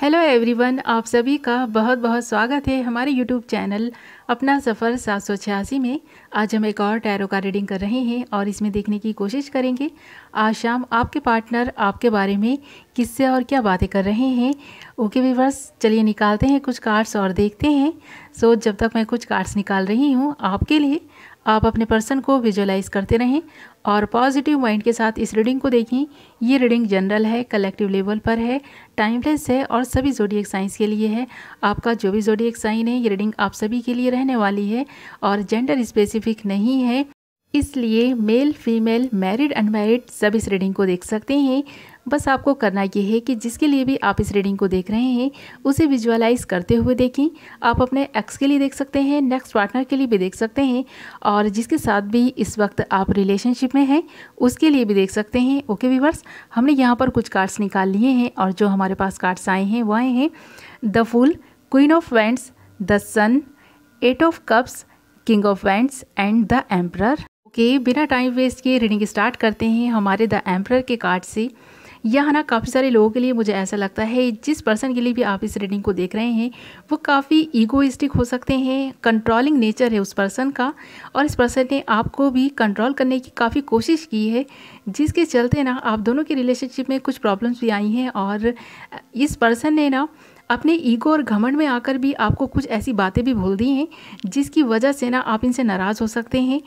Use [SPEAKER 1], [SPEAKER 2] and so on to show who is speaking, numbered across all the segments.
[SPEAKER 1] hello everyone आप सभी का बहुत बहुत स्वागत है हमारे यूट्यूब चैनल अपना सफ़र सात में आज हम एक और टैरो का रीडिंग कर रहे हैं और इसमें देखने की कोशिश करेंगे आज शाम आपके पार्टनर आपके बारे में किससे और क्या बातें कर रहे हैं ओके व्यूवर्स चलिए निकालते हैं कुछ कार्ड्स और देखते हैं सो जब तक मैं कुछ कार्ड्स निकाल रही हूँ आपके लिए आप अपने पर्सन को विजुलाइज करते रहें और पॉजिटिव माइंड के साथ इस रीडिंग को देखें ये रीडिंग जनरल है कलेक्टिव लेवल पर है टाइमलेस है और सभी जोडियक साइंस के लिए है आपका जो भी जोडियक साइन है ये रीडिंग आप सभी के लिए रहने वाली है और जेंडर स्पेसिफिक नहीं है इसलिए मेल फीमेल मैरिड अनमैरिड सब इस रीडिंग को देख सकते हैं बस आपको करना ये है कि जिसके लिए भी आप इस रीडिंग को देख रहे हैं उसे विजुअलाइज करते हुए देखें आप अपने एक्स के लिए देख सकते हैं नेक्स्ट पार्टनर के लिए भी देख सकते हैं और जिसके साथ भी इस वक्त आप रिलेशनशिप में हैं उसके लिए भी देख सकते हैं ओके व्यूवर्स हमने यहाँ पर कुछ कार्ड्स निकाल लिए हैं और जो हमारे पास कार्ड्स आए हैं वो आए हैं the fool queen of wands the sun eight of cups king of wands and the emperor okay बिना टाइम वेस्ट किए रीडिंग स्टार्ट करते हैं हमारे द एम्प्रर के कार्ड से यह ना काफ़ी सारे लोगों के लिए मुझे ऐसा लगता है जिस पर्सन के लिए भी आप इस रीडिंग को देख रहे हैं वो काफ़ी ईगोइस्टिक हो सकते हैं कंट्रोलिंग नेचर है उस पर्सन का और इस पर्सन ने आपको भी कंट्रोल करने की काफ़ी कोशिश की है जिसके चलते ना आप दोनों की रिलेशनशिप में कुछ प्रॉब्लम्स भी आई हैं और इस पर्सन ने ना अपने ईगो और घमंड में आकर भी आपको कुछ ऐसी बातें भी भूल दी हैं जिसकी वजह से ना आप इनसे नाराज़ हो सकते हैं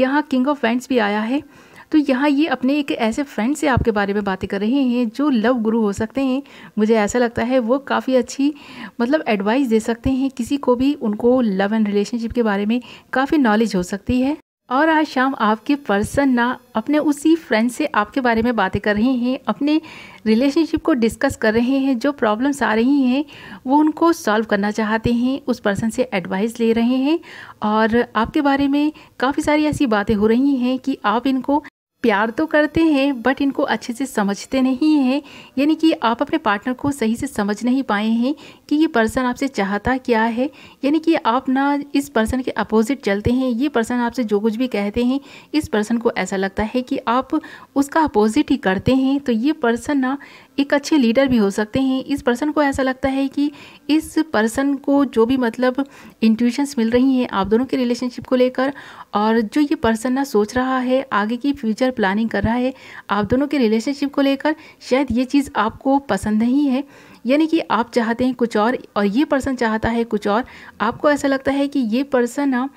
[SPEAKER 1] यहाँ किंग ऑफ फैंड्स भी आया है तो यहाँ ये अपने एक ऐसे फ्रेंड से आपके बारे में बातें कर रहे हैं जो लव गुरु हो सकते हैं मुझे ऐसा लगता है वो काफ़ी अच्छी मतलब एडवाइस दे सकते हैं किसी को भी उनको लव एंड रिलेशनशिप के बारे में काफ़ी नॉलेज हो सकती है और आज शाम आपके पर्सन ना अपने उसी फ्रेंड से आपके बारे में बातें कर रहे हैं अपने रिलेशनशिप को डिस्कस कर रहे हैं जो प्रॉब्लम्स आ रही हैं वो उनको सॉल्व करना चाहते हैं उस पर्सन से एडवाइस ले रहे हैं और आपके बारे में काफ़ी सारी ऐसी बातें हो रही हैं कि आप इनको प्यार तो करते हैं बट इनको अच्छे से समझते नहीं हैं यानी कि आप अपने पार्टनर को सही से समझ नहीं पाए हैं कि ये पर्सन आपसे चाहता क्या है यानी कि आप ना इस पर्सन के अपोजिट चलते हैं ये पर्सन आपसे जो कुछ भी कहते हैं इस पर्सन को ऐसा लगता है कि आप उसका अपोजिट ही करते हैं तो ये पर्सन ना एक अच्छे लीडर भी हो सकते हैं इस पर्सन को ऐसा लगता है कि इस पर्सन को जो भी मतलब इंट्यूशंस मिल रही हैं आप दोनों के रिलेशनशिप को लेकर और जो ये पर्सन ना सोच रहा है आगे की फ्यूचर प्लानिंग कर रहा है आप दोनों के रिलेशनशिप को लेकर शायद ये चीज़ आपको पसंद नहीं है यानी कि आप चाहते हैं कुछ और और ये पर्सन चाहता है कुछ और आपको ऐसा लगता है कि ये पर्सन ना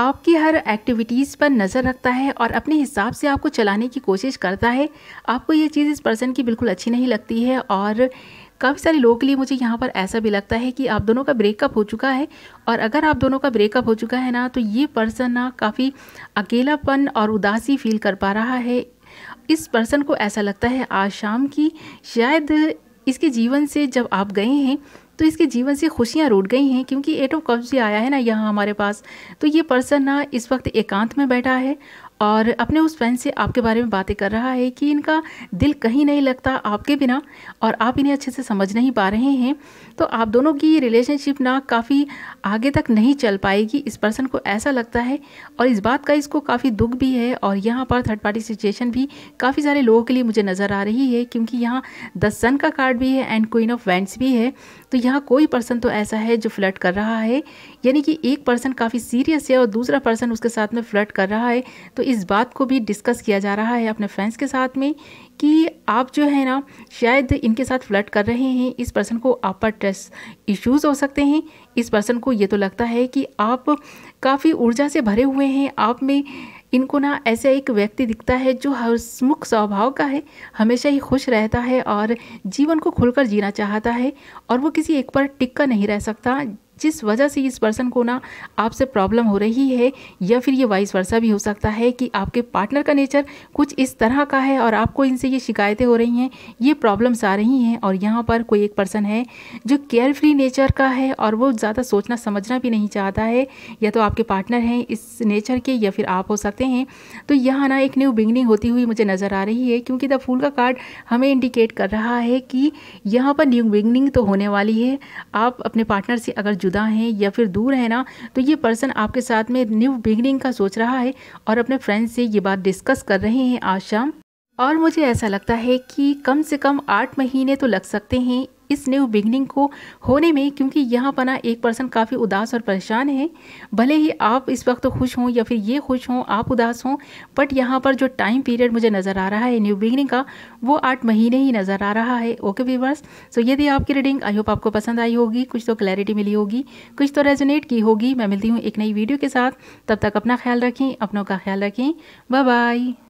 [SPEAKER 1] आपकी हर एक्टिविटीज़ पर नज़र रखता है और अपने हिसाब से आपको चलाने की कोशिश करता है आपको ये चीज़ इस पर्सन की बिल्कुल अच्छी नहीं लगती है और काफ़ी सारे लोगों के लिए मुझे यहाँ पर ऐसा भी लगता है कि आप दोनों का ब्रेकअप हो चुका है और अगर आप दोनों का ब्रेकअप हो चुका है ना तो ये पर्सन ना काफ़ी अकेलापन और उदासी फील कर पा रहा है इस पर्सन को ऐसा लगता है आज शाम की शायद इसके जीवन से जब आप गए हैं तो इसके जीवन से खुशियाँ रूट गई हैं क्योंकि एट ऑफ कप्स आया है ना यहाँ हमारे पास तो ये पर्सन ना इस वक्त एकांत में बैठा है और अपने उस फ्रेंड से आपके बारे में बातें कर रहा है कि इनका दिल कहीं नहीं लगता आपके बिना और आप इन्हें अच्छे से समझ नहीं पा रहे हैं तो आप दोनों की रिलेशनशिप ना काफ़ी आगे तक नहीं चल पाएगी इस पर्सन को ऐसा लगता है और इस बात का इसको काफ़ी दुख भी है और यहाँ पर थर्ड पार्टी सिचुएशन भी काफ़ी सारे लोगों के लिए मुझे नज़र आ रही है क्योंकि यहाँ द सन का कार्ड भी है एंड क्वीन ऑफ वेंट्स भी है तो यहाँ कोई पर्सन तो ऐसा है जो फ्लर्ट कर रहा है यानी कि एक पर्सन काफ़ी सीरियस है और दूसरा पर्सन उसके साथ में फ्लर्ट कर रहा है तो इस बात को भी डिस्कस किया जा रहा है अपने फ्रेंड्स के साथ में कि आप जो है ना शायद इनके साथ फ्लर्ट कर रहे हैं इस पर्सन को अपर ट्रेस इश्यूज़ हो सकते हैं इस पर्सन को ये तो लगता है कि आप काफ़ी ऊर्जा से भरे हुए हैं आप में इनको ना ऐसा एक व्यक्ति दिखता है जो हसमुख स्वभाव का है हमेशा ही खुश रहता है और जीवन को खुलकर जीना चाहता है और वो किसी एक पर टिक कर नहीं रह सकता जिस वजह से इस पर्सन को ना आपसे प्रॉब्लम हो रही है या फिर ये वाइस वर्षा भी हो सकता है कि आपके पार्टनर का नेचर कुछ इस तरह का है और आपको इनसे ये शिकायतें हो रही हैं ये प्रॉब्लम्स आ रही हैं और यहाँ पर कोई एक पर्सन है जो केयर फ्री नेचर का है और वो ज़्यादा सोचना समझना भी नहीं चाहता है या तो आपके पार्टनर हैं इस नेचर के या फिर आप हो सकते हैं तो यहाँ ना एक न्यू बिगनिंग होती हुई मुझे नज़र आ रही है क्योंकि द फूल का कार्ड हमें इंडिकेट कर रहा है कि यहाँ पर न्यू बिगनिंग तो होने वाली है आप अपने पार्टनर से अगर जुदा हैं या फिर दूर है ना तो ये पर्सन आपके साथ में न्यू बिगनिंग का सोच रहा है और अपने फ्रेंड से ये बात डिस्कस कर रहे हैं आज शाम और मुझे ऐसा लगता है कि कम से कम आठ महीने तो लग सकते हैं इस न्यू बिगनिंग को होने में क्योंकि यहाँ बना एक पर्सन काफ़ी उदास और परेशान है भले ही आप इस वक्त खुश हों या फिर ये खुश हों आप उदास हों बट यहाँ पर जो टाइम पीरियड मुझे नज़र आ रहा है न्यू बिगनिंग का वो आठ महीने ही नज़र आ रहा है ओके व्यूवर्स सो ये थी आपकी रीडिंग आई होप आपको पसंद आई होगी कुछ तो क्लैरिटी मिली होगी कुछ तो रेजोनेट की होगी मैं मिलती हूँ एक नई वीडियो के साथ तब तक अपना ख्याल रखें अपनों का ख्याल रखें बाय